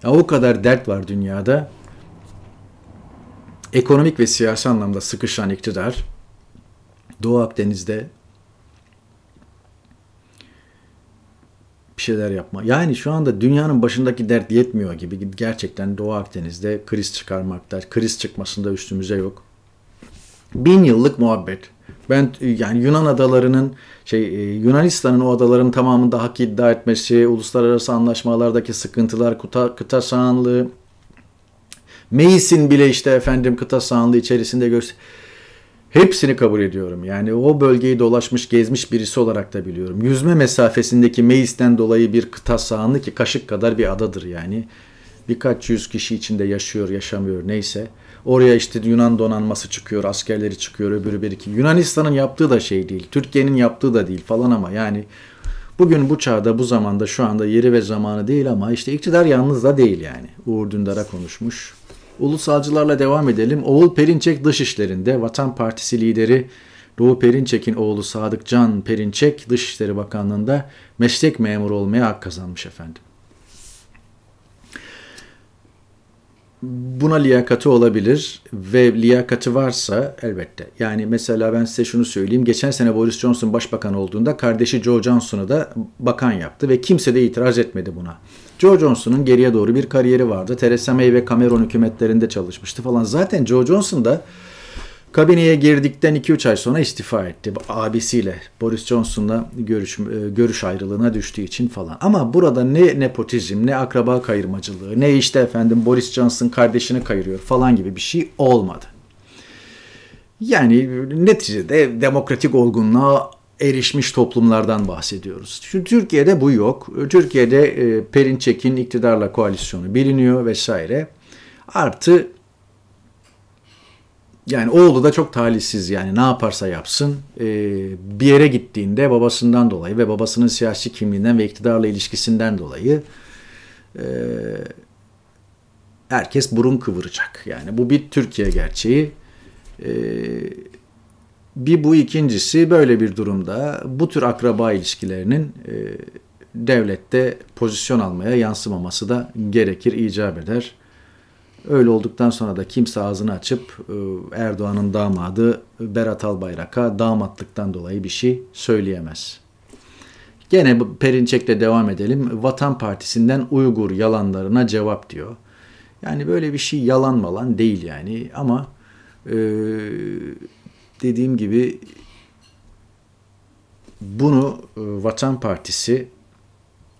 Ya o kadar dert var dünyada ekonomik ve siyasi anlamda sıkışan iktidar Doğu Akdeniz'de bir şeyler yapma. Yani şu anda dünyanın başındaki dert yetmiyor gibi gerçekten Doğu Akdeniz'de kriz çıkarmakta, kriz çıkmasında üstümüze yok. Bin yıllık muhabbet. Ben yani Yunan adalarının şey e, Yunanistan'ın o adaların tamamında hak iddia etmesi, uluslararası anlaşmalardaki sıkıntılar, kıta, kıta sahanlığı, Meis'in bile işte efendim kıta sahanlığı içerisinde göster Hepsini kabul ediyorum. Yani o bölgeyi dolaşmış, gezmiş birisi olarak da biliyorum. Yüzme mesafesindeki Meis'ten dolayı bir kıta sahanlığı ki kaşık kadar bir adadır yani. Birkaç yüz kişi içinde yaşıyor, yaşamıyor neyse. Oraya işte Yunan donanması çıkıyor, askerleri çıkıyor, öbürü bir iki. Yunanistan'ın yaptığı da şey değil, Türkiye'nin yaptığı da değil falan ama yani bugün bu çağda, bu zamanda, şu anda yeri ve zamanı değil ama işte iktidar yalnız da değil yani. Uğur Dündar'a konuşmuş. Ulusalcılarla devam edelim. Oğul Perinçek Dışişleri'nde Vatan Partisi lideri Doğu Perinçek'in oğlu Sadık Can Perinçek Dışişleri Bakanlığı'nda meslek memuru olmaya hak kazanmış efendim. Buna liyakati olabilir ve liyakati varsa elbette. Yani mesela ben size şunu söyleyeyim. Geçen sene Boris Johnson başbakan olduğunda kardeşi Joe Johnson'u da bakan yaptı ve kimse de itiraz etmedi buna. Joe Johnson'un geriye doğru bir kariyeri vardı. Theresa May ve Cameron hükümetlerinde çalışmıştı falan. Zaten Joe Johnson da kabineye girdikten 2-3 ay sonra istifa etti. Abisiyle Boris Johnson'la görüş, e, görüş ayrılığına düştüğü için falan. Ama burada ne nepotizm, ne akraba kayırmacılığı, ne işte efendim Boris Johnson kardeşini kayırıyor falan gibi bir şey olmadı. Yani neticede demokratik olgunluğa erişmiş toplumlardan bahsediyoruz. Çünkü Türkiye'de bu yok. Türkiye'de e, Perin iktidarla koalisyonu biliniyor vesaire. Artı yani oğlu da çok talihsiz yani ne yaparsa yapsın e, bir yere gittiğinde babasından dolayı ve babasının siyasi kimliğinden ve iktidarla ilişkisinden dolayı e, herkes burun kıvıracak. Yani bu bir Türkiye gerçeği. E, bir bu ikincisi böyle bir durumda bu tür akraba ilişkilerinin e, devlette pozisyon almaya yansımaması da gerekir, icap eder. Öyle olduktan sonra da kimse ağzını açıp e, Erdoğan'ın damadı Berat Albayrak'a damatlıktan dolayı bir şey söyleyemez. Gene Perinçek'le devam edelim. Vatan Partisi'nden Uygur yalanlarına cevap diyor. Yani böyle bir şey yalan malan değil yani ama e, dediğim gibi bunu e, Vatan Partisi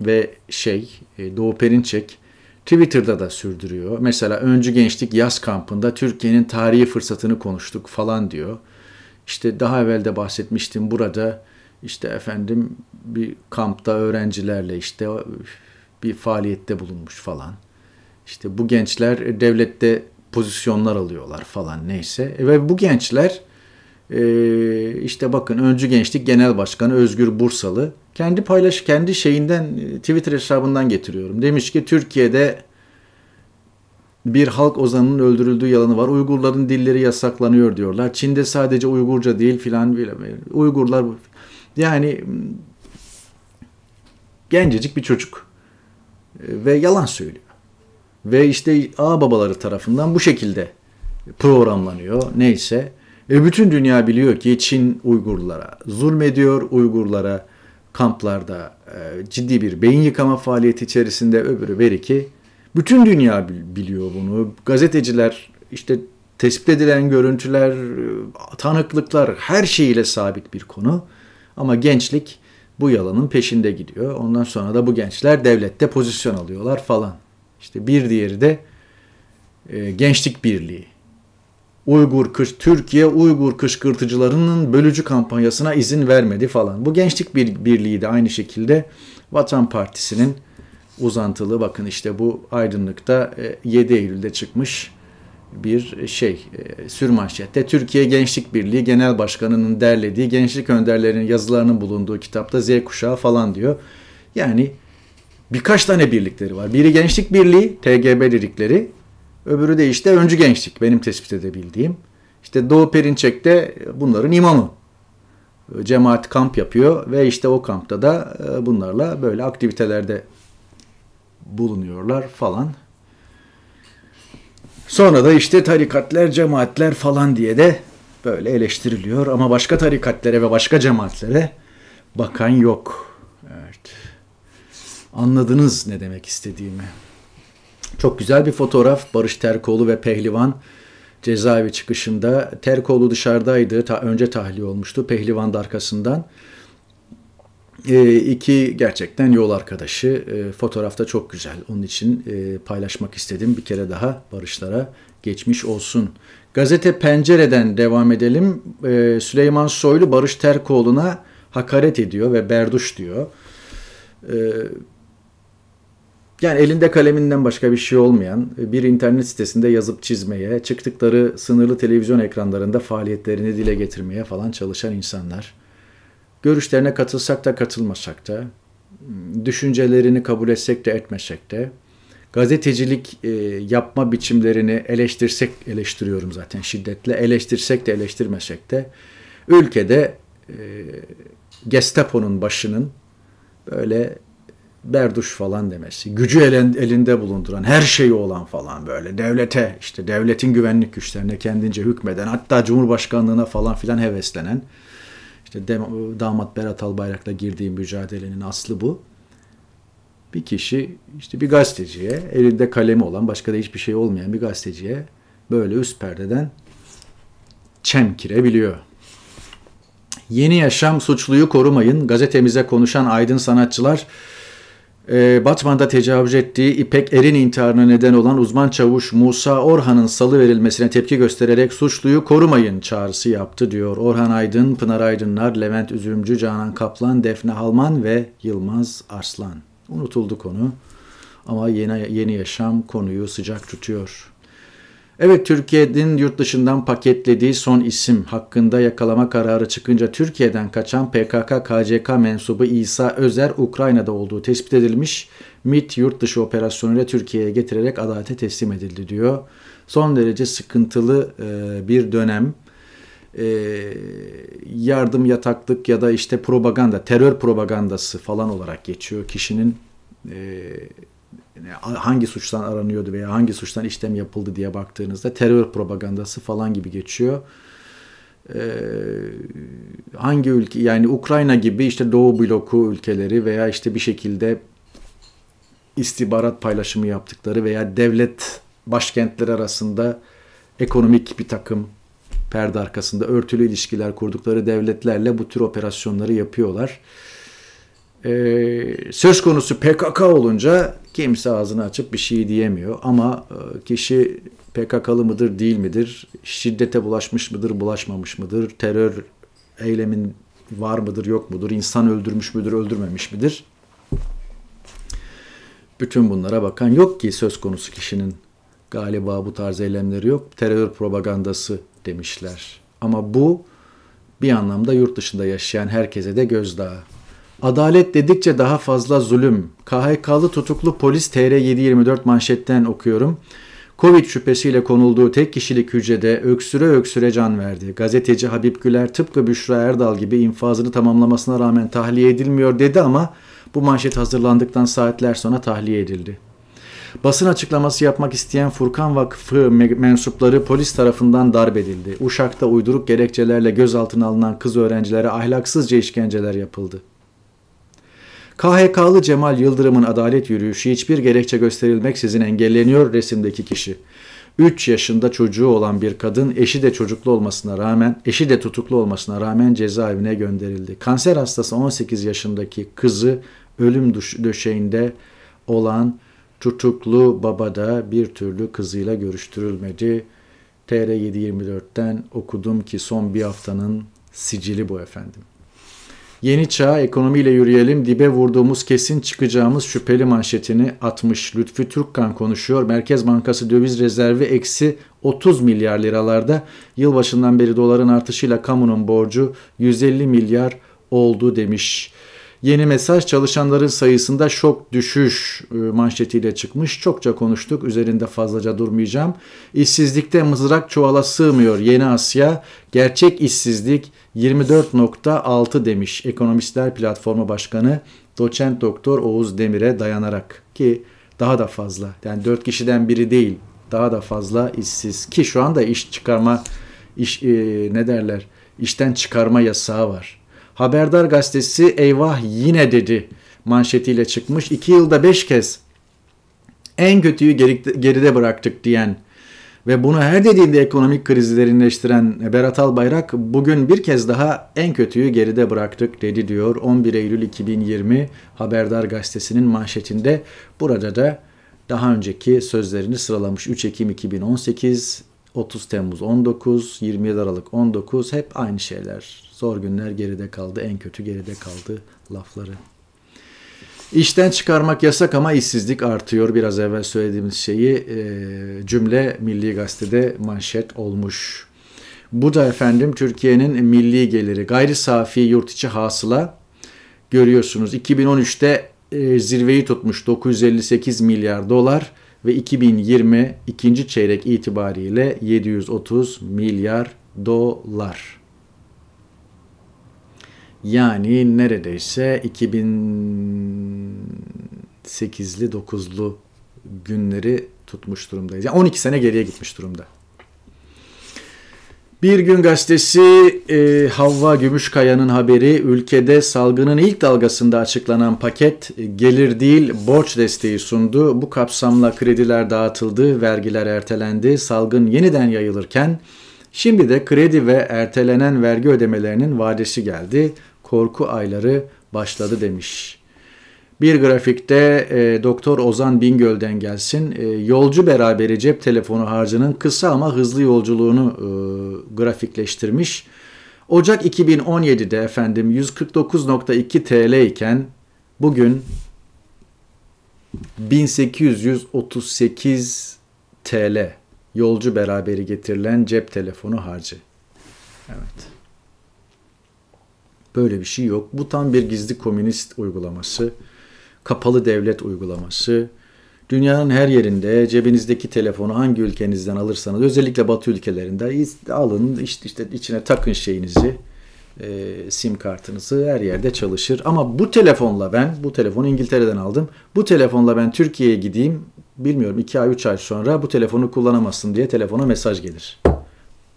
ve şey e, Doğu Perinçek Twitter'da da sürdürüyor. Mesela Öncü Gençlik Yaz Kampı'nda Türkiye'nin tarihi fırsatını konuştuk falan diyor. İşte daha evvel de bahsetmiştim burada işte efendim bir kampta öğrencilerle işte bir faaliyette bulunmuş falan. İşte bu gençler devlette pozisyonlar alıyorlar falan neyse. Ve bu gençler ee, işte bakın Öncü Gençlik Genel Başkanı Özgür Bursalı kendi paylaşı kendi şeyinden e, Twitter hesabından getiriyorum. Demiş ki Türkiye'de bir halk ozanının öldürüldüğü yalanı var. Uygurların dilleri yasaklanıyor diyorlar. Çin'de sadece Uygurca değil filan bile. Uygurlar yani ıı, gencecik bir çocuk ee, ve yalan söylüyor. Ve işte babaları tarafından bu şekilde programlanıyor. Neyse e bütün dünya biliyor ki Çin Uygurlara zulmediyor, Uygurlara kamplarda e, ciddi bir beyin yıkama faaliyeti içerisinde öbürü beriki. Bütün dünya biliyor bunu. Gazeteciler işte tespit edilen görüntüler, e, tanıklıklar her şeyiyle sabit bir konu. Ama gençlik bu yalanın peşinde gidiyor. Ondan sonra da bu gençler devlette pozisyon alıyorlar falan. İşte bir diğeri de e, Gençlik Birliği. Uygur kış Türkiye Uygur kışkırtıcılarının bölücü kampanyasına izin vermedi falan. Bu Gençlik bir, Birliği de aynı şekilde Vatan Partisi'nin uzantılı bakın işte bu aydınlıkta 7 e, Eylül'de çıkmış bir e, şey e, sürmanşette Türkiye Gençlik Birliği Genel Başkanı'nın derlediği gençlik önderlerinin yazılarının bulunduğu kitapta Z kuşağı falan diyor. Yani birkaç tane birlikleri var. Biri Gençlik Birliği, TGB dedikleri. Öbürü de işte öncü gençlik benim tespit edebildiğim. İşte Doğu Perinçek de e, bunların imamı. E, cemaat kamp yapıyor ve işte o kampta da e, bunlarla böyle aktivitelerde bulunuyorlar falan. Sonra da işte tarikatlar, cemaatler falan diye de böyle eleştiriliyor ama başka tarikatlere ve başka cemaatlere bakan yok. Evet. Anladınız ne demek istediğimi. Çok güzel bir fotoğraf. Barış Terkoğlu ve Pehlivan cezaevi çıkışında. Terkoğlu dışarıdaydı. Ta, önce tahliye olmuştu. Pehlivan da arkasından. E, iki gerçekten yol arkadaşı. E, ee, fotoğrafta çok güzel. Onun için e, paylaşmak istedim. Bir kere daha Barışlara geçmiş olsun. Gazete Pencere'den devam edelim. E, Süleyman Soylu Barış Terkoğlu'na hakaret ediyor ve berduş diyor. E, yani elinde kaleminden başka bir şey olmayan bir internet sitesinde yazıp çizmeye, çıktıkları sınırlı televizyon ekranlarında faaliyetlerini dile getirmeye falan çalışan insanlar. Görüşlerine katılsak da katılmasak da, düşüncelerini kabul etsek de etmesek de, gazetecilik e, yapma biçimlerini eleştirsek, eleştiriyorum zaten şiddetle, eleştirsek de eleştirmesek de, ülkede e, Gestapo'nun başının böyle berduş falan demesi, gücü elinde bulunduran, her şeyi olan falan böyle, devlete işte devletin güvenlik güçlerine kendince hükmeden, hatta cumhurbaşkanlığına falan filan heveslenen, işte damat Berat Albayrak'la girdiği mücadelenin aslı bu. Bir kişi işte bir gazeteciye, elinde kalemi olan, başka da hiçbir şey olmayan bir gazeteciye böyle üst perdeden çemkirebiliyor. Yeni Yaşam Suçluyu Korumayın gazetemize konuşan aydın sanatçılar ee, Batman'da tecavüz ettiği İpek Er'in intiharına neden olan uzman çavuş Musa Orhan'ın salı verilmesine tepki göstererek suçluyu korumayın çağrısı yaptı diyor. Orhan Aydın, Pınar Aydınlar, Levent Üzümcü, Canan Kaplan, Defne Halman ve Yılmaz Arslan. Unutuldu konu ama yeni, yeni yaşam konuyu sıcak tutuyor. Evet Türkiye'nin yurt dışından paketlediği son isim hakkında yakalama kararı çıkınca Türkiye'den kaçan PKK-KCK mensubu İsa Özer Ukrayna'da olduğu tespit edilmiş. MIT yurt dışı operasyonuyla Türkiye'ye getirerek adalete teslim edildi diyor. Son derece sıkıntılı e, bir dönem e, yardım yataklık ya da işte propaganda, terör propagandası falan olarak geçiyor kişinin e, hangi suçtan aranıyordu veya hangi suçtan işlem yapıldı diye baktığınızda terör propagandası falan gibi geçiyor. Ee, hangi ülke yani Ukrayna gibi işte Doğu bloku ülkeleri veya işte bir şekilde istihbarat paylaşımı yaptıkları veya devlet başkentleri arasında ekonomik bir takım perde arkasında örtülü ilişkiler kurdukları devletlerle bu tür operasyonları yapıyorlar. Ee, söz konusu PKK olunca Kimse ağzını açıp bir şey diyemiyor ama e, kişi PKK'lı mıdır değil midir, şiddete bulaşmış mıdır bulaşmamış mıdır, terör eylemin var mıdır yok mudur, insan öldürmüş müdür öldürmemiş midir? Bütün bunlara bakan yok ki söz konusu kişinin galiba bu tarz eylemleri yok. Terör propagandası demişler. Ama bu bir anlamda yurt dışında yaşayan herkese de gözdağı. Adalet dedikçe daha fazla zulüm. KHK'lı tutuklu polis TR 724 manşetten okuyorum. Covid şüphesiyle konulduğu tek kişilik hücrede öksüre öksüre can verdi. Gazeteci Habib Güler tıpkı Büşra Erdal gibi infazını tamamlamasına rağmen tahliye edilmiyor dedi ama bu manşet hazırlandıktan saatler sonra tahliye edildi. Basın açıklaması yapmak isteyen Furkan Vakfı mensupları polis tarafından darp edildi. Uşak'ta uyduruk gerekçelerle gözaltına alınan kız öğrencilere ahlaksızca işkenceler yapıldı. KHK'lı Cemal Yıldırım'ın adalet yürüyüşü hiçbir gerekçe gösterilmeksizin engelleniyor resimdeki kişi. 3 yaşında çocuğu olan bir kadın eşi de çocuklu olmasına rağmen eşi de tutuklu olmasına rağmen cezaevine gönderildi. Kanser hastası 18 yaşındaki kızı ölüm döşeğinde olan tutuklu baba da bir türlü kızıyla görüştürülmedi. TR724'ten okudum ki son bir haftanın sicili bu efendim. Yeni çağ ekonomiyle yürüyelim dibe vurduğumuz kesin çıkacağımız şüpheli manşetini atmış. Lütfü Türkkan konuşuyor. Merkez Bankası döviz rezervi eksi 30 milyar liralarda. Yılbaşından beri doların artışıyla kamunun borcu 150 milyar oldu demiş. Yeni mesaj çalışanların sayısında şok düşüş e, manşetiyle çıkmış. Çokça konuştuk. Üzerinde fazlaca durmayacağım. İşsizlikte mızrak çuvala sığmıyor. Yeni Asya gerçek işsizlik 24.6 demiş Ekonomistler Platformu Başkanı Doçent Doktor Oğuz Demir'e dayanarak ki daha da fazla yani 4 kişiden biri değil daha da fazla işsiz ki şu anda iş çıkarma iş e, ne derler işten çıkarma yasağı var. Haberdar gazetesi eyvah yine dedi manşetiyle çıkmış. İki yılda beş kez en kötüyü geride bıraktık diyen ve bunu her dediğinde ekonomik krizi derinleştiren Berat Albayrak bugün bir kez daha en kötüyü geride bıraktık dedi diyor. 11 Eylül 2020 Haberdar gazetesinin manşetinde burada da daha önceki sözlerini sıralamış. 3 Ekim 2018, 30 Temmuz 19, 27 Aralık 19 hep aynı şeyler Zor günler geride kaldı, en kötü geride kaldı lafları. İşten çıkarmak yasak ama işsizlik artıyor. Biraz evvel söylediğimiz şeyi e, cümle Milli Gazete'de manşet olmuş. Bu da efendim Türkiye'nin milli geliri. Gayri safi yurt içi hasıla görüyorsunuz. 2013'te e, zirveyi tutmuş 958 milyar dolar ve 2020 ikinci çeyrek itibariyle 730 milyar dolar. Yani neredeyse 2008'li 9'lu günleri tutmuş durumdayız. Yani 12 sene geriye gitmiş durumda. Bir Gün Gazetesi e, Havva Gümüşkaya'nın haberi ülkede salgının ilk dalgasında açıklanan paket e, gelir değil borç desteği sundu. Bu kapsamla krediler dağıtıldı, vergiler ertelendi. Salgın yeniden yayılırken şimdi de kredi ve ertelenen vergi ödemelerinin vadesi geldi korku ayları başladı demiş. Bir grafikte e, Doktor Ozan Bingöl'den gelsin. E, yolcu beraberi cep telefonu harcının kısa ama hızlı yolculuğunu e, grafikleştirmiş. Ocak 2017'de efendim 149.2 TL iken bugün 1838 TL yolcu beraberi getirilen cep telefonu harcı. Evet. Böyle bir şey yok. Bu tam bir gizli komünist uygulaması, kapalı devlet uygulaması. Dünyanın her yerinde cebinizdeki telefonu hangi ülkenizden alırsanız özellikle batı ülkelerinde alın işte, işte içine takın şeyinizi e, sim kartınızı her yerde çalışır. Ama bu telefonla ben bu telefonu İngiltere'den aldım. Bu telefonla ben Türkiye'ye gideyim bilmiyorum 2 ay 3 ay sonra bu telefonu kullanamazsın diye telefona mesaj gelir.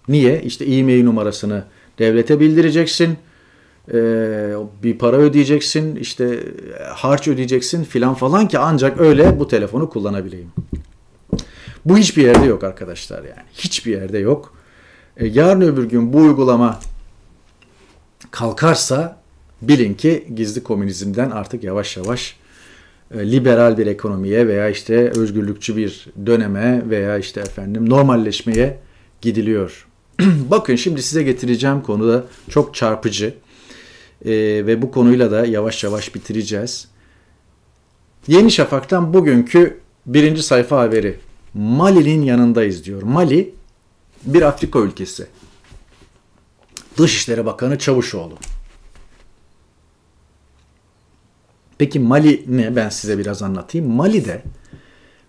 Niye? İşte e-mail numarasını devlete bildireceksin e, bir para ödeyeceksin, işte harç ödeyeceksin filan falan ki ancak öyle bu telefonu kullanabileyim. Bu hiçbir yerde yok arkadaşlar yani. Hiçbir yerde yok. E, yarın öbür gün bu uygulama kalkarsa bilin ki gizli komünizmden artık yavaş yavaş e, liberal bir ekonomiye veya işte özgürlükçü bir döneme veya işte efendim normalleşmeye gidiliyor. Bakın şimdi size getireceğim konu da çok çarpıcı e, ve bu konuyla da yavaş yavaş bitireceğiz. Yeni Şafak'tan bugünkü birinci sayfa haberi. Mali'nin yanındayız diyor. Mali bir Afrika ülkesi. Dışişleri Bakanı Çavuşoğlu. Peki Mali ne? Ben size biraz anlatayım. Mali'de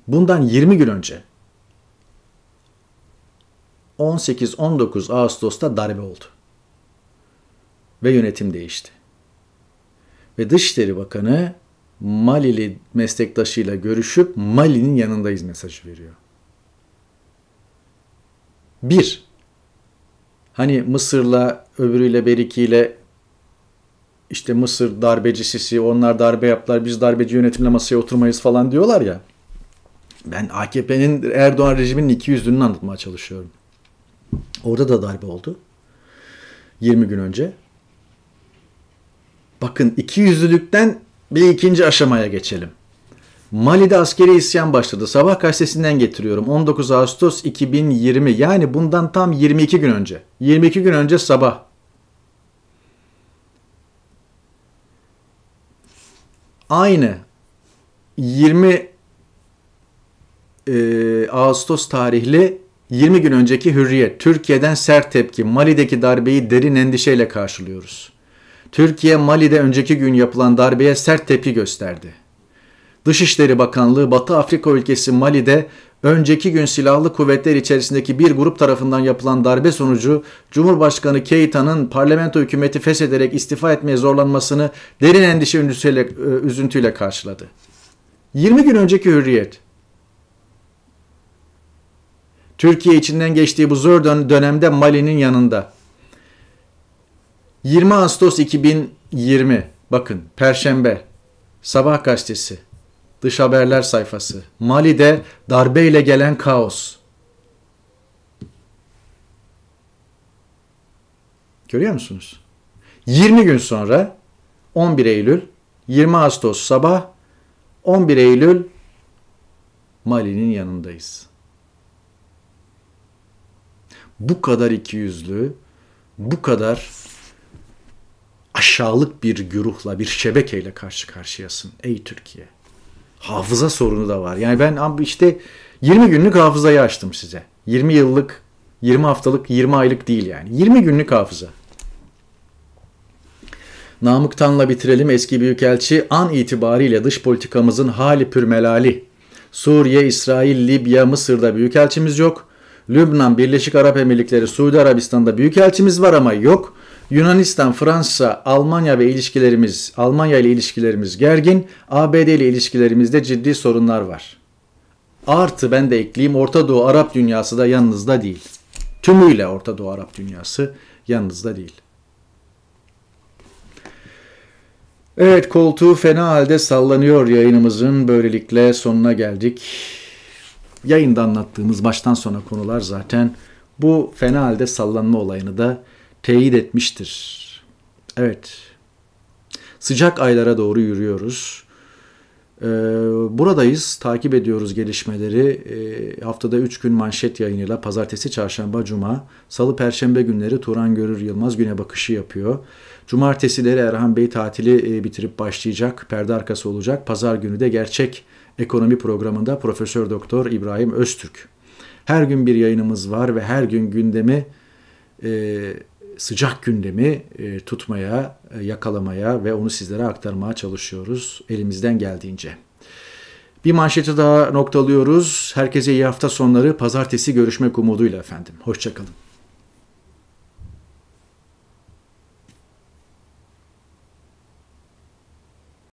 bundan 20 gün önce 18-19 Ağustos'ta darbe oldu ve yönetim değişti. Ve Dışişleri Bakanı Malili meslektaşıyla görüşüp Mali'nin yanındayız mesajı veriyor. Bir, hani Mısır'la öbürüyle Beriki'yle işte Mısır darbeci sisi, onlar darbe yaptılar, biz darbeci yönetimle masaya oturmayız falan diyorlar ya. Ben AKP'nin Erdoğan rejiminin iki yüzlülüğünü anlatmaya çalışıyorum. Orada da darbe oldu. 20 gün önce. Bakın iki yüzlülükten bir ikinci aşamaya geçelim. Mali'de askeri isyan başladı. Sabah gazetesinden getiriyorum. 19 Ağustos 2020 yani bundan tam 22 gün önce. 22 gün önce sabah. Aynı 20 e, Ağustos tarihli 20 gün önceki Hürriyet, Türkiye'den sert tepki, Mali'deki darbeyi derin endişeyle karşılıyoruz. Türkiye Mali'de önceki gün yapılan darbeye sert tepki gösterdi. Dışişleri Bakanlığı Batı Afrika ülkesi Mali'de önceki gün silahlı kuvvetler içerisindeki bir grup tarafından yapılan darbe sonucu Cumhurbaşkanı Keita'nın parlamento hükümeti feshederek istifa etmeye zorlanmasını derin endişe e, üzüntüyle karşıladı. 20 gün önceki hürriyet. Türkiye içinden geçtiği bu zor dönemde Mali'nin yanında. 20 Ağustos 2020 bakın Perşembe Sabah gazetesi Dış haberler sayfası Mali'de darbeyle gelen kaos Görüyor musunuz? 20 gün sonra 11 Eylül 20 Ağustos sabah 11 Eylül Mali'nin yanındayız. Bu kadar ikiyüzlü, bu kadar aşağılık bir güruhla, bir şebekeyle karşı karşıyasın ey Türkiye. Hafıza sorunu da var. Yani ben işte 20 günlük hafızayı açtım size. 20 yıllık, 20 haftalık, 20 aylık değil yani. 20 günlük hafıza. Namık Tan'la bitirelim eski büyükelçi. An itibariyle dış politikamızın hali pürmelali. Suriye, İsrail, Libya, Mısır'da büyükelçimiz yok. Lübnan, Birleşik Arap Emirlikleri, Suudi Arabistan'da büyükelçimiz var ama yok. Yunanistan, Fransa, Almanya ve ilişkilerimiz, Almanya ile ilişkilerimiz gergin, ABD ile ilişkilerimizde ciddi sorunlar var. Artı ben de ekleyeyim Orta Doğu Arap dünyası da yanınızda değil. Tümüyle Orta Doğu Arap dünyası yanınızda değil. Evet koltuğu fena halde sallanıyor yayınımızın böylelikle sonuna geldik. Yayında anlattığımız baştan sona konular zaten bu fena halde sallanma olayını da teyit etmiştir. Evet, sıcak aylara doğru yürüyoruz. Ee, buradayız, takip ediyoruz gelişmeleri. Ee, haftada 3 gün manşet yayınıyla pazartesi, çarşamba, cuma, salı, perşembe günleri Turan Görür Yılmaz güne bakışı yapıyor. Cumartesileri Erhan Bey tatili e, bitirip başlayacak, perde arkası olacak. Pazar günü de gerçek ekonomi programında Profesör Doktor İbrahim Öztürk. Her gün bir yayınımız var ve her gün gündemi e, sıcak gündemi e, tutmaya, e, yakalamaya ve onu sizlere aktarmaya çalışıyoruz elimizden geldiğince. Bir manşeti daha noktalıyoruz. Herkese iyi hafta sonları. Pazartesi görüşmek umuduyla efendim. Hoşçakalın.